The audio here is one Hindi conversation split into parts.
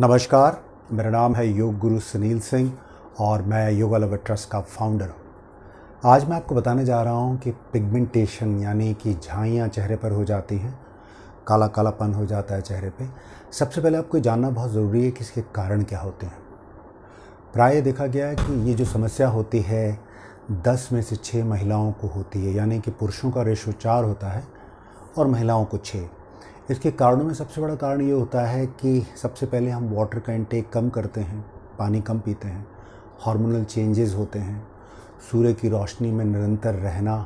नमस्कार मेरा नाम है योग गुरु सुनील सिंह और मैं योगा लवर ट्रस्ट का फाउंडर हूँ आज मैं आपको बताने जा रहा हूँ कि पिगमेंटेशन यानी कि झाइयाँ चेहरे पर हो जाती हैं काला कालापन हो जाता है चेहरे पे सबसे पहले आपको जानना बहुत ज़रूरी है कि इसके कारण क्या होते हैं प्राय देखा गया है कि ये जो समस्या होती है दस में से छः महिलाओं को होती है यानी कि पुरुषों का रेशो चार होता है और महिलाओं को छः इसके कारणों में सबसे बड़ा कारण ये होता है कि सबसे पहले हम वाटर का इनटेक कम करते हैं पानी कम पीते हैं हार्मोनल चेंजेस होते हैं सूर्य की रोशनी में निरंतर रहना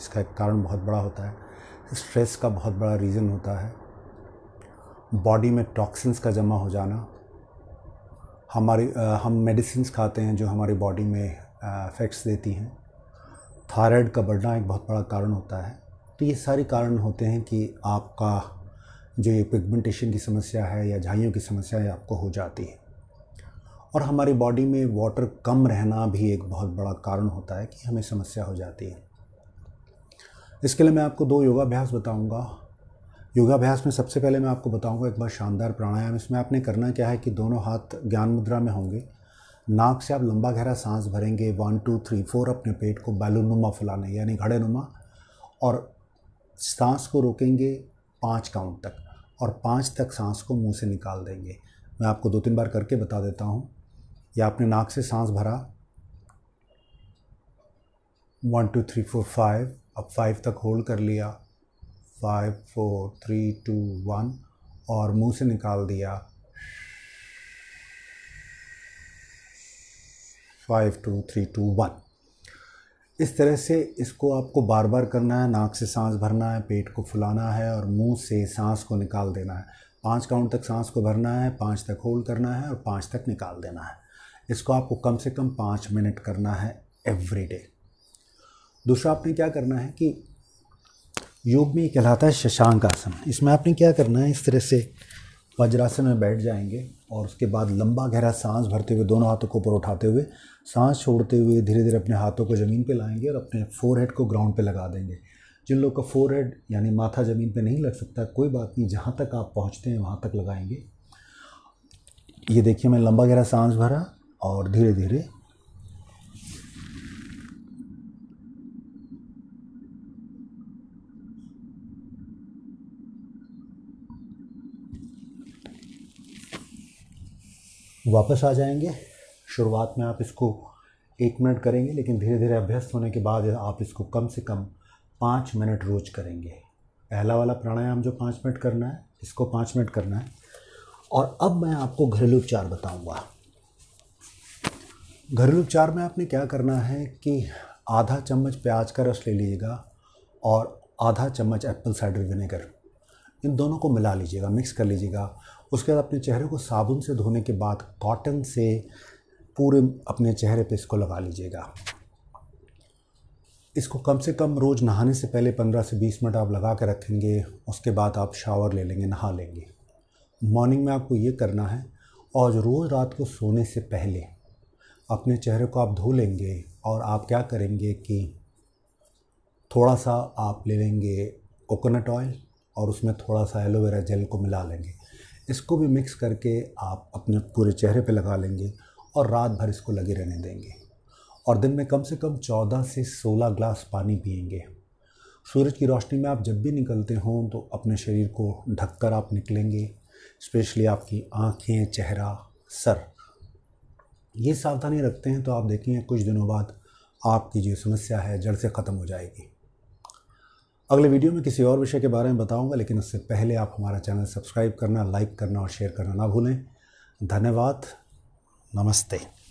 इसका एक कारण बहुत बड़ा होता है स्ट्रेस का बहुत बड़ा रीज़न होता है बॉडी में टॉक्सिन्स का जमा हो जाना हमारे हम मेडिसिन खाते हैं जो हमारी बॉडी में इफ़ेक्ट्स देती हैं थायराइड का बढ़ना एक बहुत बड़ा कारण होता है तो ये सारे कारण होते हैं कि आपका जो ये पिगमेंटेशन की समस्या है या झाइयों की समस्या है आपको हो जाती है और हमारी बॉडी में वाटर कम रहना भी एक बहुत बड़ा कारण होता है कि हमें समस्या हो जाती है इसके लिए मैं आपको दो योगाभ्यास बताऊंगा योगाभ्यास में सबसे पहले मैं आपको बताऊंगा एक बहुत शानदार प्राणायाम इसमें आपने करना क्या है कि दोनों हाथ ज्ञान मुद्रा में होंगे नाक से आप लंबा गहरा सांस भरेंगे वन टू थ्री फोर अपने पेट को नुमा फुलाने यानी घड़े नुमा और सांस को रोकेंगे पाँच काउंट तक और पाँच तक सांस को मुंह से निकाल देंगे मैं आपको दो तीन बार करके बता देता हूँ या आपने नाक से सांस भरा one two three four five अब फाइव तक होल्ड कर लिया five four three two one और मुंह से निकाल दिया five two three two one इस तरह से इसको आपको बार बार करना है नाक से सांस भरना है पेट को फुलाना है और मुंह से सांस को निकाल देना है पाँच काउंट तक सांस को भरना है पाँच तक होल्ड करना है और पाँच तक निकाल देना है इसको आपको कम से कम पाँच मिनट करना है एवरी डे दूसरा आपने क्या करना है कि योग में कहलाता है शशांक आसन इसमें आपने क्या करना है इस तरह से वज्रासन में बैठ जाएंगे और उसके बाद लंबा गहरा सांस भरते हुए दोनों हाथों को ऊपर उठाते हुए सांस छोड़ते हुए धीरे धीरे अपने हाथों को ज़मीन पर लाएंगे और अपने फोरहेड को ग्राउंड पर लगा देंगे जिन लोग का फोरहेड यानी माथा ज़मीन पर नहीं लग सकता कोई बात नहीं जहाँ तक आप पहुँचते हैं वहाँ तक लगाएंगे ये देखिए मैं लंबा गहरा सांस भरा और धीरे धीरे वापस आ जाएंगे शुरुआत में आप इसको एक मिनट करेंगे लेकिन धीरे धीरे अभ्यस्त होने के बाद आप इसको कम से कम पाँच मिनट रोज करेंगे पहला वाला प्राणायाम जो पाँच मिनट करना है इसको पाँच मिनट करना है और अब मैं आपको घरेलू उपचार बताऊंगा घरेलू उपचार में आपने क्या करना है कि आधा चम्मच प्याज का रस ले लीजिएगा और आधा चम्मच एप्पल साइडर विनेगर इन दोनों को मिला लीजिएगा मिक्स कर लीजिएगा उसके बाद अपने चेहरे को साबुन से धोने के बाद कॉटन से पूरे अपने चेहरे पे इसको लगा लीजिएगा इसको कम से कम रोज़ नहाने से पहले 15 से 20 मिनट आप लगा के रखेंगे उसके बाद आप शावर ले लेंगे नहा लेंगे मॉर्निंग में आपको ये करना है और रोज़ रात को सोने से पहले अपने चेहरे को आप धो लेंगे और आप क्या करेंगे कि थोड़ा सा आप ले लेंगे कोकोनट ऑयल और उसमें थोड़ा सा एलोवेरा जेल को मिला लेंगे इसको भी मिक्स करके आप अपने पूरे चेहरे पे लगा लेंगे और रात भर इसको लगे रहने देंगे और दिन में कम से कम 14 से 16 ग्लास पानी पियेंगे सूरज की रोशनी में आप जब भी निकलते हों तो अपने शरीर को ढककर आप निकलेंगे स्पेशली आपकी आँखें चेहरा सर ये सावधानी रखते हैं तो आप देखेंगे कुछ दिनों बाद आपकी जो समस्या है जड़ से ख़त्म हो जाएगी अगले वीडियो में किसी और विषय के बारे में बताऊंगा लेकिन उससे पहले आप हमारा चैनल सब्सक्राइब करना लाइक करना और शेयर करना ना भूलें धन्यवाद नमस्ते